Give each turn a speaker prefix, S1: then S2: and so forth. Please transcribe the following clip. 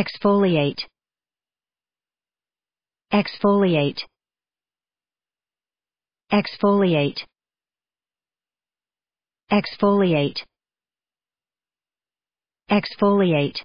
S1: exfoliate exfoliate exfoliate exfoliate exfoliate